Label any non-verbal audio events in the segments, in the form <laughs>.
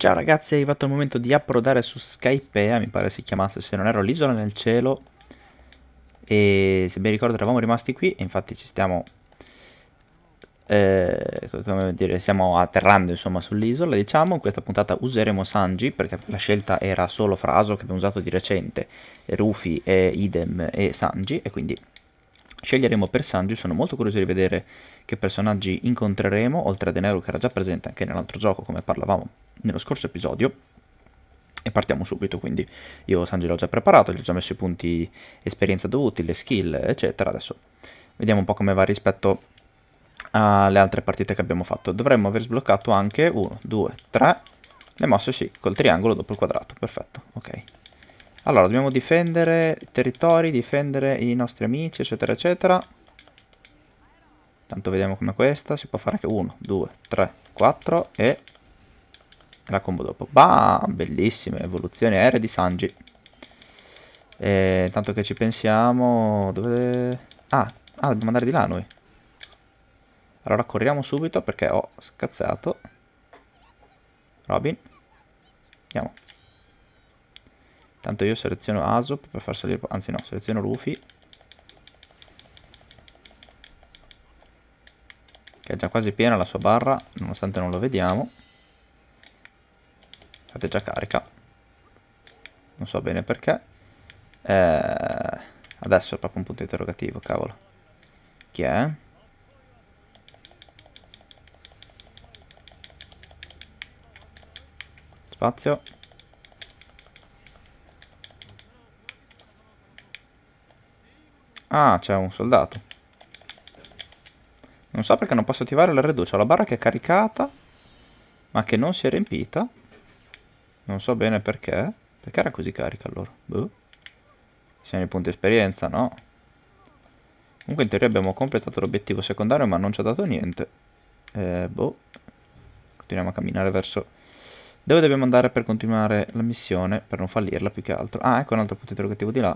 Ciao ragazzi, è arrivato il momento di approdare su Skypea, eh, mi pare si chiamasse, se non ero l'isola nel cielo. E se ben ricordo eravamo rimasti qui e infatti ci stiamo... Eh, come dire, stiamo atterrando insomma sull'isola, diciamo. In questa puntata useremo Sanji perché la scelta era solo Fraso che abbiamo usato di recente, Rufy e eh, Idem e Sanji e quindi sceglieremo per Sanji, sono molto curioso di vedere che personaggi incontreremo, oltre a Denaro che era già presente anche nell'altro gioco come parlavamo nello scorso episodio. E partiamo subito, quindi io Sanji l'ho già preparato, gli ho già messo i punti esperienza dovuti, le skill, eccetera. Adesso vediamo un po' come va rispetto alle altre partite che abbiamo fatto. Dovremmo aver sbloccato anche 1, 2, 3, le mosse sì, col triangolo dopo il quadrato, perfetto, ok. Allora, dobbiamo difendere territori, difendere i nostri amici, eccetera, eccetera. Tanto vediamo come questa. Si può fare anche 1, 2, 3, 4 e la combo dopo. Bah, bellissime evoluzioni aeree di Sanji. E, tanto che ci pensiamo... Dove... Ah, ah, dobbiamo andare di là noi. Allora corriamo subito perché ho scazzato. Robin. Andiamo. Tanto io seleziono Asop per far salire... Anzi no, seleziono Luffy. Che è già quasi piena la sua barra, nonostante non lo vediamo. Fate già carica. Non so bene perché. Eh, adesso è proprio un punto interrogativo, cavolo. Chi è? Spazio. Ah, c'è un soldato. Non so perché non posso attivare la 2 C'ho la barra che è caricata, ma che non si è riempita. Non so bene perché. Perché era così carica allora? Boh. Siamo i punti esperienza, no? Comunque in teoria abbiamo completato l'obiettivo secondario, ma non ci ha dato niente. Eh, boh. Continuiamo a camminare verso... Dove dobbiamo andare per continuare la missione, per non fallirla più che altro? Ah, ecco un altro punto interrogativo di là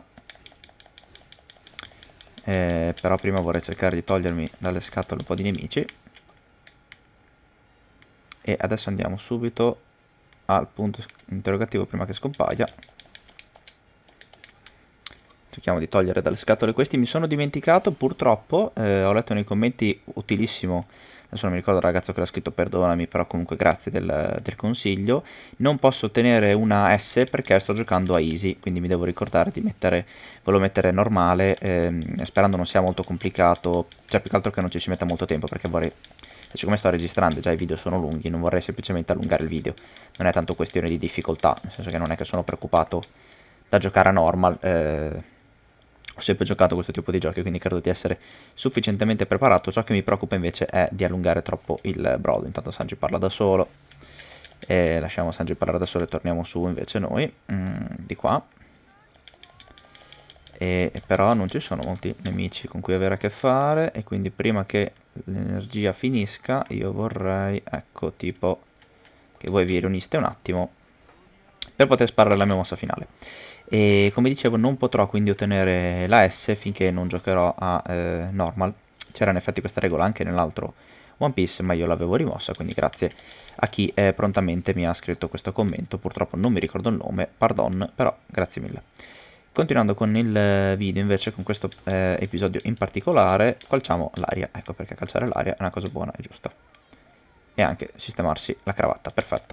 eh, però prima vorrei cercare di togliermi dalle scatole un po' di nemici e adesso andiamo subito al punto interrogativo prima che scompaia cerchiamo di togliere dalle scatole questi mi sono dimenticato purtroppo eh, ho letto nei commenti utilissimo adesso non mi ricordo il ragazzo che l'ha scritto, perdonami, però comunque grazie del, del, consiglio, non posso ottenere una S perché sto giocando a easy, quindi mi devo ricordare di mettere, volevo mettere normale, ehm, sperando non sia molto complicato, cioè più che altro che non ci si metta molto tempo perché vorrei... Cioè, siccome sto registrando già i video sono lunghi, non vorrei semplicemente allungare il video. Non è tanto questione di difficoltà, nel senso che non è che sono preoccupato da giocare a normal. Eh, ho sempre giocato questo tipo di giochi, quindi credo di essere sufficientemente preparato. Ciò che mi preoccupa invece è di allungare troppo il brodo. Intanto Sanji parla da solo. E lasciamo Sanji parlare da solo e torniamo su invece noi, mm, di qua. E, però non ci sono molti nemici con cui avere a che fare e quindi prima che l'energia finisca io vorrei, ecco, tipo che voi vi riuniste un attimo per poter sparare la mia mossa finale. E come dicevo non potrò quindi ottenere la S finché non giocherò a eh, normal. C'era in effetti questa regola anche nell'altro One Piece, ma io l'avevo rimossa, quindi grazie a chi eh, prontamente mi ha scritto questo commento. Purtroppo non mi ricordo il nome, pardon, però grazie mille. Continuando con il eh, video invece, con questo eh, episodio in particolare, calciamo l'aria. Ecco perché calciare l'aria è una cosa buona e giusta. E anche sistemarsi la cravatta, perfetto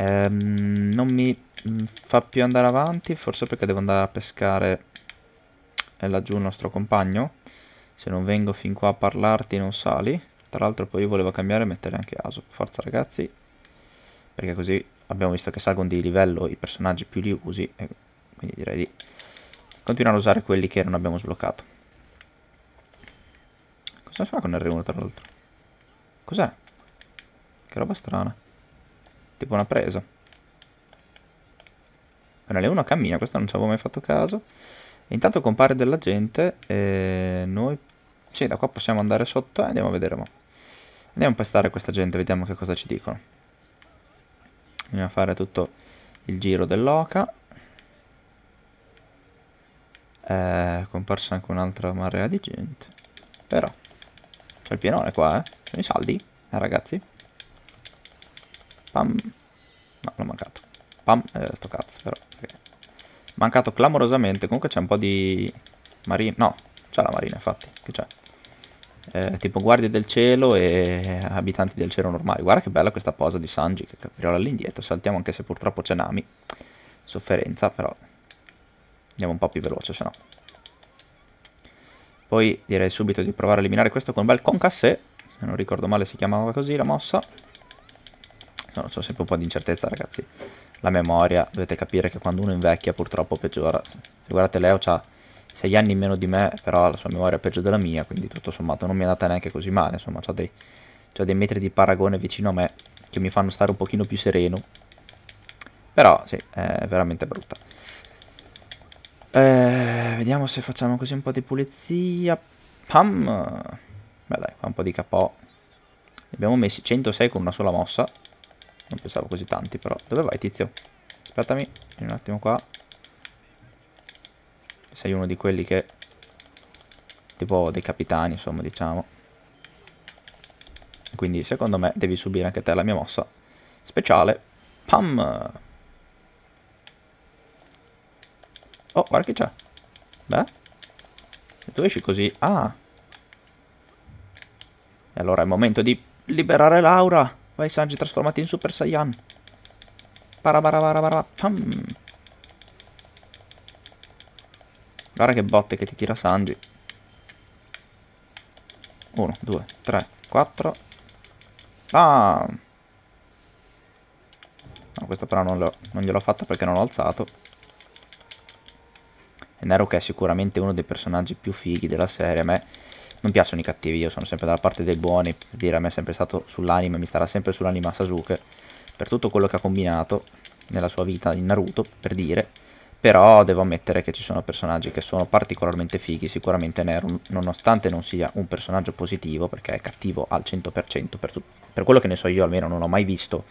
ehm, non mi mm, fa più andare avanti, forse perché devo andare a pescare eh, laggiù il nostro compagno. Se non vengo fin qua a parlarti non sali. Tra l'altro poi io volevo cambiare e mettere anche Aso. Forza ragazzi. Perché così abbiamo visto che salgono di livello i personaggi più li usi. quindi direi di continuare a usare quelli che non abbiamo sbloccato. Cosa fa con R1 tra l'altro? Cos'è? Che roba strana. Tipo una presa. Allora, Leona cammina, questo non ci avevo mai fatto caso. E intanto compare della gente e noi... Sì, da qua possiamo andare sotto e andiamo a vedere. Mo. Andiamo a pestare questa gente, vediamo che cosa ci dicono. Andiamo a fare tutto il giro dell'oca. È comparsa anche un'altra marea di gente. Però, c'è il pienone qua, eh. Sono i saldi, eh, ragazzi. Pam. No, l'ho mancato. Pam, eh, sto cazzo però. Okay. Mancato clamorosamente. Comunque c'è un po' di marina. No, c'è la marina infatti. Che c'è? Eh, tipo guardie del cielo e abitanti del cielo normali. Guarda che bella questa posa di Sanji che capirò all'indietro. Saltiamo anche se purtroppo c'è Nami. Sofferenza però. Andiamo un po' più veloce se no. Poi direi subito di provare a eliminare questo con un bel concassè. Se non ricordo male si chiamava così la mossa no, c'ho sempre un po' di incertezza ragazzi la memoria, dovete capire che quando uno invecchia purtroppo peggiora guardate Leo ha 6 anni meno di me però la sua memoria è peggio della mia quindi tutto sommato non mi è andata neanche così male insomma ho dei, dei, metri di paragone vicino a me che mi fanno stare un pochino più sereno però sì, è veramente brutta eh, vediamo se facciamo così un po' di pulizia pam beh dai, qua un po' di capò abbiamo messi 106 con una sola mossa non pensavo così tanti però. Dove vai tizio? Aspettami, un attimo qua. Sei uno di quelli che... Tipo dei capitani, insomma, diciamo. Quindi secondo me devi subire anche te la mia mossa speciale. Pam! Oh, guarda che c'è. Beh. Se tu esci così... Ah! E allora è il momento di liberare Laura! Vai Sanji, trasformati in Super Saiyan. Parabarabarabarapam. Guarda che botte che ti tira Sanji. 1, 2, 3, 4. Pam. No, questo però non, non gliel'ho fatta perché non l'ho alzato. E Nero che è sicuramente uno dei personaggi più fighi della serie, a me non piacciono i cattivi, io sono sempre dalla parte dei buoni, per dire a me è sempre stato sull'anima, mi starà sempre sull'anima Sasuke, per tutto quello che ha combinato nella sua vita in Naruto, per dire, però devo ammettere che ci sono personaggi che sono particolarmente fighi, sicuramente Nero, nonostante non sia un personaggio positivo, perché è cattivo al 100%, per, per quello che ne so io almeno non ho mai visto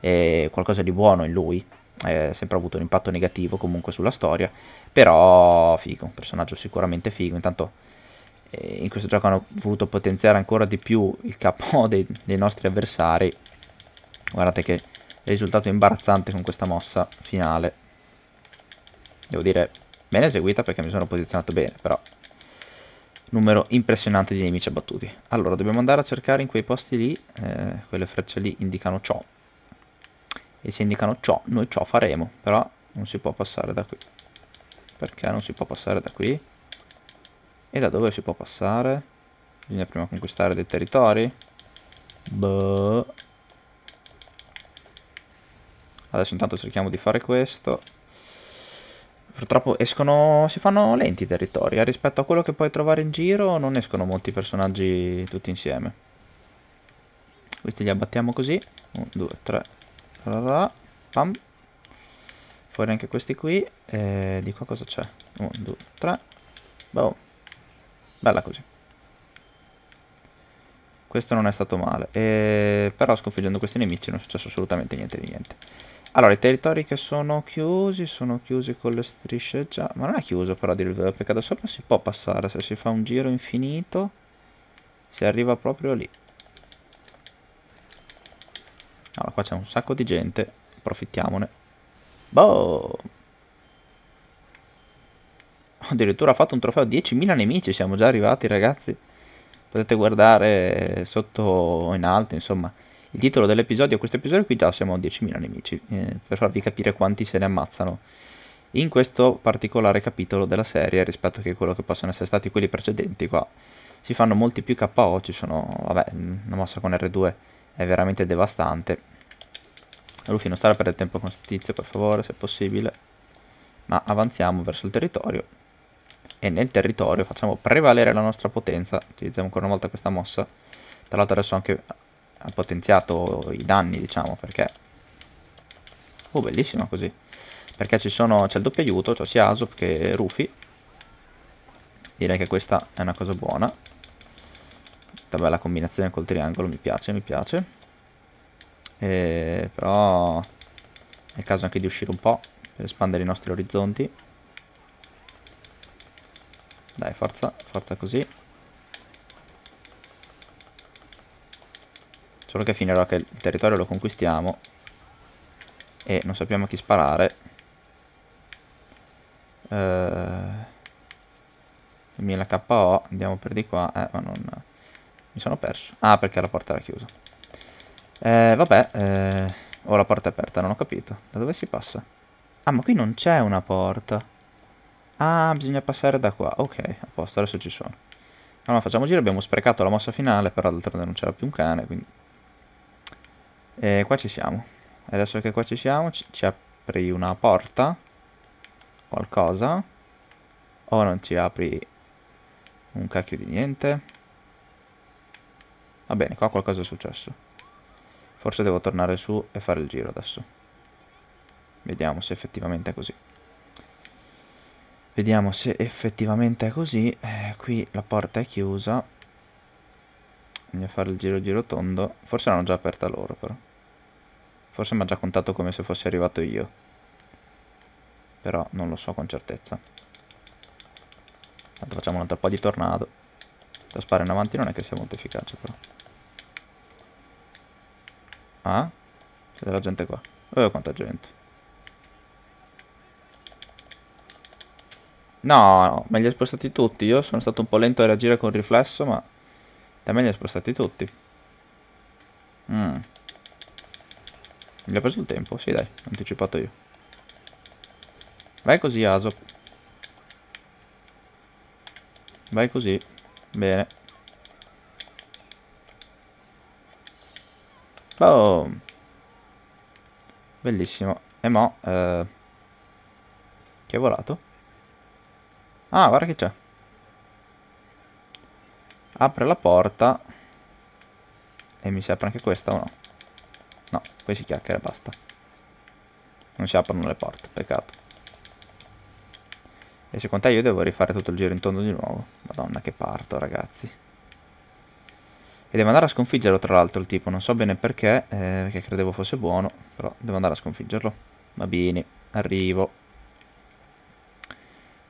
eh, qualcosa di buono in lui, eh, sempre avuto un impatto negativo comunque sulla storia, però figo, un personaggio sicuramente figo, intanto in questo gioco hanno voluto potenziare ancora di più il capo <laughs> dei, dei nostri avversari guardate che risultato imbarazzante con questa mossa finale devo dire bene eseguita perché mi sono posizionato bene però numero impressionante di nemici abbattuti allora dobbiamo andare a cercare in quei posti lì eh, quelle frecce lì indicano ciò e se indicano ciò noi ciò faremo però non si può passare da qui perché non si può passare da qui e da dove si può passare? Bisogna prima conquistare dei territori? Boh. Adesso intanto cerchiamo di fare questo. Purtroppo escono, si fanno lenti i territori, eh? rispetto a quello che puoi trovare in giro non escono molti personaggi tutti insieme. Questi li abbattiamo così, 1, 2, 3, pam. Fuori anche questi qui, e eh, di qua cosa c'è? 1, 2, 3, boom. Bella così. Questo non è stato male. E... Però sconfiggendo questi nemici non è successo assolutamente niente di niente. Allora, i territori che sono chiusi, sono chiusi con le strisce già... Ma non è chiuso però di livello, perché da sopra si può passare. Se si fa un giro infinito, si arriva proprio lì. Allora, qua c'è un sacco di gente, approfittiamone. Boh! addirittura ha fatto un trofeo 10.000 nemici, siamo già arrivati ragazzi. Potete guardare sotto in alto, insomma, il titolo dell'episodio, questo episodio qui già siamo a 10.000 nemici, eh, per farvi capire quanti se ne ammazzano in questo particolare capitolo della serie rispetto a quello che possono essere stati quelli precedenti qua. Si fanno molti più KO, ci sono, vabbè, una mossa con R2 è veramente devastante. Luffy non stare a perdere tempo con questo tizio per favore, se possibile. Ma avanziamo verso il territorio e nel territorio facciamo prevalere la nostra potenza, utilizziamo ancora una volta questa mossa, tra l'altro adesso anche ha potenziato i danni diciamo perché, oh bellissima così, perché c'è il doppio aiuto, cioè sia Asop che Rufy, direi che questa è una cosa buona, questa bella combinazione col triangolo mi piace, mi piace, e però è il caso anche di uscire un po' per espandere i nostri orizzonti, dai, forza, forza così. Solo che finirà che il territorio lo conquistiamo e non sappiamo a chi sparare. Eh... 1000 KO, andiamo per di qua, eh, ma non... mi sono perso. Ah, perché la porta era chiusa. Eh, vabbè, eh... o la porta è aperta, non ho capito. Da dove si passa? Ah, ma qui non c'è una porta. Ah, bisogna passare da qua. Ok, a posto, adesso ci sono. Allora facciamo giro, abbiamo sprecato la mossa finale, però d'altronde non c'era più un cane, quindi... E qua ci siamo. E adesso che qua ci siamo, ci, ci apri una porta. Qualcosa. O non ci apri un cacchio di niente. Va bene, qua qualcosa è successo. Forse devo tornare su e fare il giro adesso. Vediamo se effettivamente è così vediamo se effettivamente è così eh, qui la porta è chiusa andiamo a fare il giro giro tondo forse l'hanno già aperta loro però forse mi ha già contato come se fossi arrivato io però non lo so con certezza Tanto facciamo un altro po' di tornado da sparare in avanti non è che sia molto efficace però ah c'è della gente qua Oh, quanta gente No, no, me li ha spostati tutti. Io sono stato un po' lento a reagire con il riflesso, ma... Da me li ha spostati tutti. Mm. Gli ha preso il tempo? Sì, dai, ho anticipato io. Vai così, Aso. Vai così. Bene. Oh. Bellissimo. E mo... Eh... Chi è volato? Ah, guarda che c'è. Apre la porta. E mi si apre anche questa o no? No, poi si chiacchiera e basta. Non si aprono le porte, peccato. E secondo te io devo rifare tutto il giro intorno di nuovo? Madonna che parto, ragazzi. E devo andare a sconfiggerlo, tra l'altro, il tipo. Non so bene perché, eh, perché credevo fosse buono. Però devo andare a sconfiggerlo. Va bene, arrivo.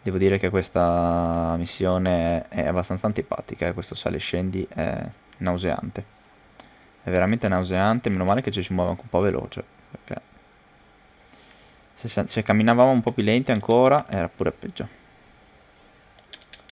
Devo dire che questa missione è abbastanza antipatica, eh? questo sale e scendi è nauseante. È veramente nauseante, meno male che ci si muove anche un po' veloce. Perché se, se camminavamo un po' più lenti ancora era pure peggio.